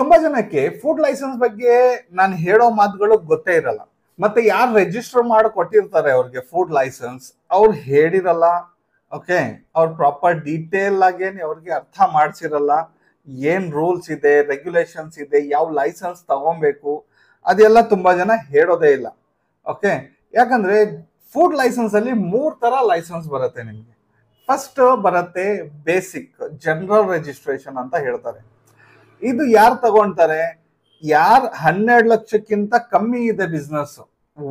ತುಂಬಾ ಜನಕ್ಕೆ food licence ಬಗ್ಗೆ ನಾನು ಹೇಳೋ ಮಾತುಗಳು ಗೊತ್ತೇ ಇರಲ್ಲ ಮತ್ತೆ ಯಾರು ರಿಜಿಸ್ಟರ್ ಮಾಡಿ ಕೊಟ್ಟಿರ್ತಾರೆ ಅವ್ರಿಗೆ ಫುಡ್ ಲೈಸೆನ್ಸ್ ಅವ್ರು ಹೇಳಿರಲ್ಲ ಓಕೆ ಅವ್ರ ಪ್ರಾಪರ್ ಡೀಟೇಲ್ ಆಗೇನು ಅವ್ರಿಗೆ ಅರ್ಥ ಮಾಡಿಸಿರಲ್ಲ ಏನು ರೂಲ್ಸ್ ಇದೆ ರೆಗ್ಯುಲೇಷನ್ಸ್ ಇದೆ ಯಾವ ಲೈಸೆನ್ಸ್ ತಗೊಬೇಕು ಅದೆಲ್ಲ ತುಂಬ ಜನ ಹೇಳೋದೇ ಇಲ್ಲ ಓಕೆ ಯಾಕಂದ್ರೆ ಫುಡ್ ಲೈಸೆನ್ಸ್ ಅಲ್ಲಿ ಮೂರು ತರ ಲೈಸೆನ್ಸ್ ಬರುತ್ತೆ ನಿಮಗೆ ಫಸ್ಟ್ ಬರುತ್ತೆ ಬೇಸಿಕ್ ಜನರಲ್ ರಿಜಿಸ್ಟ್ರೇಷನ್ ಅಂತ ಹೇಳ್ತಾರೆ ಇದು ಯಾರು ತಗೊಂತಾರೆ ಯಾರು ಹನ್ನೆರಡು ಲಕ್ಷಕ್ಕಿಂತ ಕಮ್ಮಿ ಇದೆ ಬಿಸ್ನೆಸ್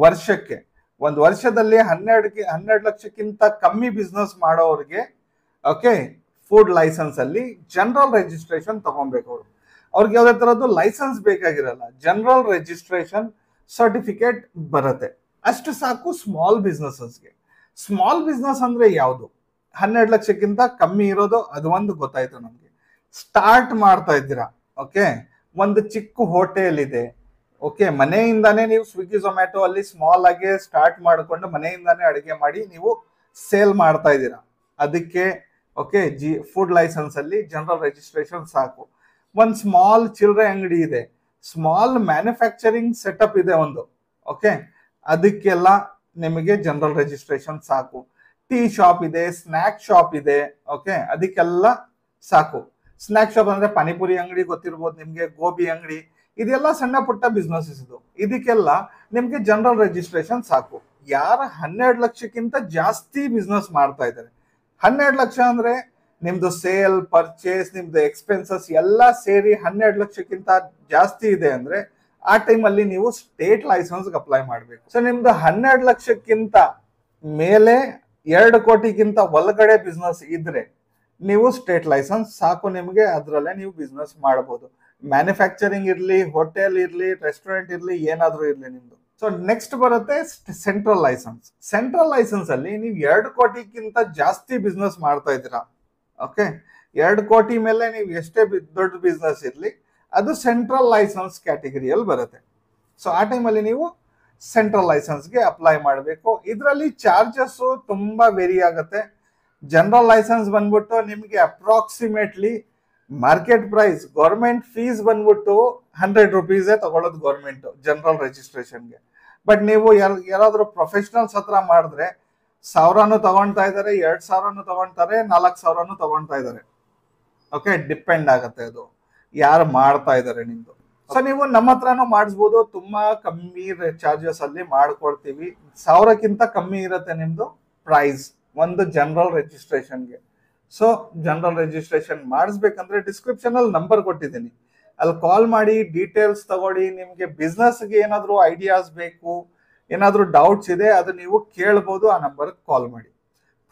ವರ್ಷಕ್ಕೆ ಒಂದು ವರ್ಷದಲ್ಲಿ ಹನ್ನೆರಡು ಹನ್ನೆರಡು ಲಕ್ಷಕ್ಕಿಂತ ಕಮ್ಮಿ ಬಿಸ್ನೆಸ್ ಮಾಡೋರಿಗೆ ಓಕೆ ಫುಡ್ ಲೈಸೆನ್ಸ್ ಅಲ್ಲಿ ಜನರಲ್ ರಿಜಿಸ್ಟ್ರೇಷನ್ ತಗೊಬೇಕು ಅವರು ಅವ್ರಿಗೆ ಯಾವುದೇ ಥರದ್ದು ಲೈಸೆನ್ಸ್ ಬೇಕಾಗಿರಲ್ಲ ಜನರಲ್ ರಿಜಿಸ್ಟ್ರೇಷನ್ ಸರ್ಟಿಫಿಕೇಟ್ ಬರುತ್ತೆ ಅಷ್ಟು ಸಾಕು ಸ್ಮಾಲ್ ಬಿಸ್ನೆಸಸ್ಗೆ ಸ್ಮಾಲ್ ಬಿಸ್ನೆಸ್ ಅಂದರೆ ಯಾವುದು ಹನ್ನೆರಡು ಲಕ್ಷಕ್ಕಿಂತ ಕಮ್ಮಿ ಇರೋದು ಅದು ಒಂದು ಗೊತ್ತಾಯ್ತು ನಮಗೆ ಸ್ಟಾರ್ಟ್ ಮಾಡ್ತಾ ಇದ್ದೀರಾ ಓಕೆ ಒಂದು ಚಿಕ್ಕ ಹೋಟೆಲ್ ಇದೆ ಓಕೆ ಮನೆಯಿಂದಾನೇ ನೀವು ಸ್ವಿಗ್ಗಿ ಝೊಮ್ಯಾಟೊ ಅಲ್ಲಿ ಸ್ಮಾಲ್ ಆಗಿ ಸ್ಟಾರ್ಟ್ ಮಾಡಿಕೊಂಡು ಮನೆಯಿಂದಾನೇ ಅಡುಗೆ ಮಾಡಿ ನೀವು ಸೇಲ್ ಮಾಡ್ತಾ ಇದ್ದೀರಾ ಅದಕ್ಕೆ ಓಕೆ ಜಿ ಫುಡ್ ಲೈಸೆನ್ಸ್ ಅಲ್ಲಿ ಜನರಲ್ ರಿಜಿಸ್ಟ್ರೇಷನ್ ಸಾಕು ಒಂದು ಸ್ಮಾಲ್ ಚಿಲ್ಲರೆ ಅಂಗಡಿ ಇದೆ ಸ್ಮಾಲ್ ಮ್ಯಾನುಫ್ಯಾಕ್ಚರಿಂಗ್ ಸೆಟಪ್ ಇದೆ ಒಂದು ಓಕೆ ಅದಕ್ಕೆಲ್ಲ ನಿಮಗೆ ಜನರಲ್ ರಿಜಿಸ್ಟ್ರೇಷನ್ ಸಾಕು ಟೀ ಶಾಪ್ ಇದೆ ಸ್ನ್ಯಾಕ್ ಶಾಪ್ ಇದೆ ಓಕೆ ಅದಕ್ಕೆಲ್ಲ ಸಾಕು ಸ್ನ್ಯಾಕ್ ಶಾಪ್ ಅಂದ್ರೆ ಪಾನಿಪುರಿ ಅಂಗಡಿ ಗೊತ್ತಿರ್ಬೋದು ನಿಮಗೆ ಗೋಬಿ ಅಂಗಡಿ ಇದೆಲ್ಲ ಸಣ್ಣ ಪುಟ್ಟ ಬಿಸ್ನೆಸಸ್ ಇದು ಇದಕ್ಕೆಲ್ಲ ನಿಮಗೆ ಜನರಲ್ ರಿಜಿಸ್ಟ್ರೇಷನ್ ಸಾಕು ಯಾರ ಹನ್ನೆರಡು ಲಕ್ಷಕ್ಕಿಂತ ಜಾಸ್ತಿ ಬಿಸ್ನೆಸ್ ಮಾಡ್ತಾ ಇದ್ದಾರೆ ಹನ್ನೆರಡು ಲಕ್ಷ ಅಂದ್ರೆ ನಿಮ್ದು ಸೇಲ್ ಪರ್ಚೇಸ್ ನಿಮ್ದು ಎಕ್ಸ್ಪೆನ್ಸಸ್ ಎಲ್ಲ ಸೇರಿ ಹನ್ನೆರಡು ಲಕ್ಷಕ್ಕಿಂತ ಜಾಸ್ತಿ ಇದೆ ಅಂದ್ರೆ ಆ ಟೈಮಲ್ಲಿ ನೀವು ಸ್ಟೇಟ್ ಲೈಸೆನ್ಸ್ಗೆ ಅಪ್ಲೈ ಮಾಡಬೇಕು ಸೊ ನಿಮ್ದು ಹನ್ನೆರಡು ಲಕ್ಷಕ್ಕಿಂತ ಮೇಲೆ ಎರಡು ಕೋಟಿಗಿಂತ ಒಳಗಡೆ ಬಿಸ್ನೆಸ್ ಇದ್ರೆ ನೀವು ಸ್ಟೇಟ್ ಲೈಸೆನ್ಸ್ ಸಾಕು ನಿಮಗೆ ಅದರಲ್ಲೇ ನೀವು ಬಿಸ್ನೆಸ್ ಮಾಡಬಹುದು ಮ್ಯಾನುಫ್ಯಾಕ್ಚರಿಂಗ್ ಇರಲಿ ಹೋಟೆಲ್ ಇರಲಿ ರೆಸ್ಟೋರೆಂಟ್ ಇರಲಿ ಏನಾದರೂ ಇರಲಿ ನಿಮ್ಮದು ಸೊ ನೆಕ್ಸ್ಟ್ ಬರುತ್ತೆ ಸೆಂಟ್ರಲ್ ಲೈಸೆನ್ಸ್ ಸೆಂಟ್ರಲ್ ಲೈಸೆನ್ಸ್ ಅಲ್ಲಿ ನೀವು ಎರಡು ಕೋಟಿಗಿಂತ ಜಾಸ್ತಿ ಬಿಸ್ನೆಸ್ ಮಾಡ್ತಾ ಇದ್ದೀರಾ ಓಕೆ ಎರಡು ಕೋಟಿ ಮೇಲೆ ನೀವು ಎಷ್ಟೇ ದೊಡ್ಡ ಬಿಸ್ನೆಸ್ ಇರಲಿ ಅದು ಸೆಂಟ್ರಲ್ ಲೈಸೆನ್ಸ್ ಕ್ಯಾಟಗರಿಯಲ್ಲಿ ಬರುತ್ತೆ ಸೊ ಆ ಟೈಮಲ್ಲಿ ನೀವು ಸೆಂಟ್ರಲ್ ಲೈಸೆನ್ಸ್ಗೆ ಅಪ್ಲೈ ಮಾಡಬೇಕು ಇದರಲ್ಲಿ ಚಾರ್ಜಸ್ಸು ತುಂಬ ವೆರಿ ಆಗುತ್ತೆ ಜನರಲ್ ಲೈಸೆನ್ಸ್ ಬಂದ್ಬಿಟ್ಟು ನಿಮಗೆ approximately market price government fees ಬಂದ್ಬಿಟ್ಟು ಹಂಡ್ರೆಡ್ ರುಪೀಸೇ ತಗೊಳ್ಳೋದು ಗೌರ್ಮೆಂಟು ಜನರಲ್ ರಿಜಿಸ್ಟ್ರೇಷನ್ಗೆ ಬಟ್ ನೀವು ಯಾರಾದ್ರೂ ಯಾರಾದರೂ ಪ್ರೊಫೆಷ್ನಲ್ಸ್ ಹತ್ರ ಮಾಡಿದ್ರೆ ಸಾವಿರನೂ ತಗೊಳ್ತಾ ಇದ್ದಾರೆ ಎರಡು ಸಾವಿರನೂ ತಗೊಳ್ತಾರೆ ನಾಲ್ಕು ಸಾವಿರನೂ ತಗೊಳ್ತಾ ಇದ್ದಾರೆ ಓಕೆ ಡಿಪೆಂಡ್ ಆಗುತ್ತೆ ಅದು ಯಾರು ಮಾಡ್ತಾ ಇದಾರೆ ನಿಮ್ಮದು ಸೊ ನೀವು ನಮ್ಮ ಹತ್ರನೂ ಮಾಡಿಸ್ಬೋದು ತುಂಬ ಕಮ್ಮಿ ಚಾರ್ಜಸ್ ಅಲ್ಲಿ ಮಾಡ್ಕೊಡ್ತೀವಿ ಸಾವಿರಕ್ಕಿಂತ ಕಮ್ಮಿ ಇರುತ್ತೆ ನಿಮ್ಮದು ಪ್ರೈಸ್ ಒಂದು ಜನರಲ್ ರಿಜಿಸ್ಟ್ರೇಷನ್ಗೆ ಸೊ ಜನರಲ್ ರಿಜಿಸ್ಟ್ರೇಷನ್ ಮಾಡಿಸ್ಬೇಕಂದ್ರೆ ಡಿಸ್ಕ್ರಿಪ್ಷನ್ ಅಲ್ಲಿ ನಂಬರ್ ಕೊಟ್ಟಿದ್ದೀನಿ ಅಲ್ಲಿ ಕಾಲ್ ಮಾಡಿ ಡೀಟೇಲ್ಸ್ ತಗೊಳ್ಳಿ ನಿಮಗೆ ಬಿಸ್ನೆಸ್ಗೆ ಏನಾದರೂ ಐಡಿಯಾಸ್ ಬೇಕು ಏನಾದರೂ ಡೌಟ್ಸ್ ಇದೆ ಅದು ನೀವು ಕೇಳ್ಬೋದು ಆ ನಂಬರ್ಗೆ ಕಾಲ್ ಮಾಡಿ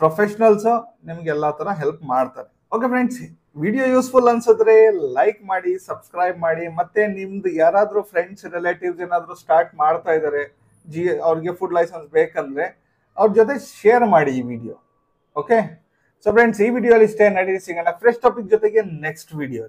ಪ್ರೊಫೆಷ್ನಲ್ಸು ನಿಮ್ಗೆಲ್ಲ ಥರ ಹೆಲ್ಪ್ ಮಾಡ್ತಾರೆ ಓಕೆ ಫ್ರೆಂಡ್ಸ್ ವಿಡಿಯೋ ಯೂಸ್ಫುಲ್ ಅನ್ಸಿದ್ರೆ ಲೈಕ್ ಮಾಡಿ ಸಬ್ಸ್ಕ್ರೈಬ್ ಮಾಡಿ ಮತ್ತೆ ನಿಮ್ದು ಯಾರಾದರೂ ಫ್ರೆಂಡ್ಸ್ ರಿಲೇಟಿವ್ಸ್ ಏನಾದರೂ ಸ್ಟಾರ್ಟ್ ಮಾಡ್ತಾ ಇದ್ದಾರೆ ಜಿ ಅವ್ರಿಗೆ ಫುಡ್ ಲೈಸೆನ್ಸ್ ಬೇಕಂದ್ರೆ ಅವ್ರ ಜೊತೆ ಶೇರ್ ಮಾಡಿ ಈ ವಿಡಿಯೋ ಓಕೆ ಸೊ ಫ್ರೆಂಡ್ಸ್ ಈ ವಿಡಿಯೋ ಅಲ್ಲಿ ಇಷ್ಟೇ ನಡೀರಿ ಸಿಗೋಣ ಫ್ರೆಶ್ ಟಾಪಿಕ್ ಜೊತೆಗೆ ನೆಕ್ಸ್ಟ್ ವಿಡಿಯೋ